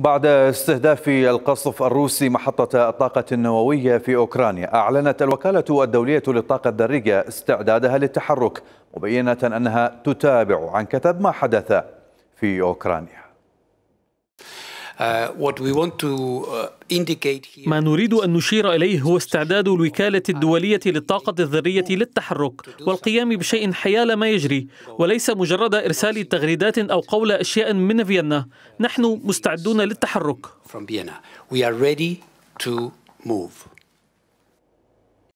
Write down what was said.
بعد استهداف القصف الروسي محطة الطاقة النووية في أوكرانيا أعلنت الوكالة الدولية للطاقة الذرية استعدادها للتحرك مبينة أنها تتابع عن كتب ما حدث في أوكرانيا Uh, uh, ما نريد أن نشير إليه هو استعداد الوكالة الدولية للطاقة الذرية للتحرك والقيام بشيء حيال ما يجري وليس مجرد إرسال تغريدات أو قول أشياء من فيينا نحن مستعدون للتحرك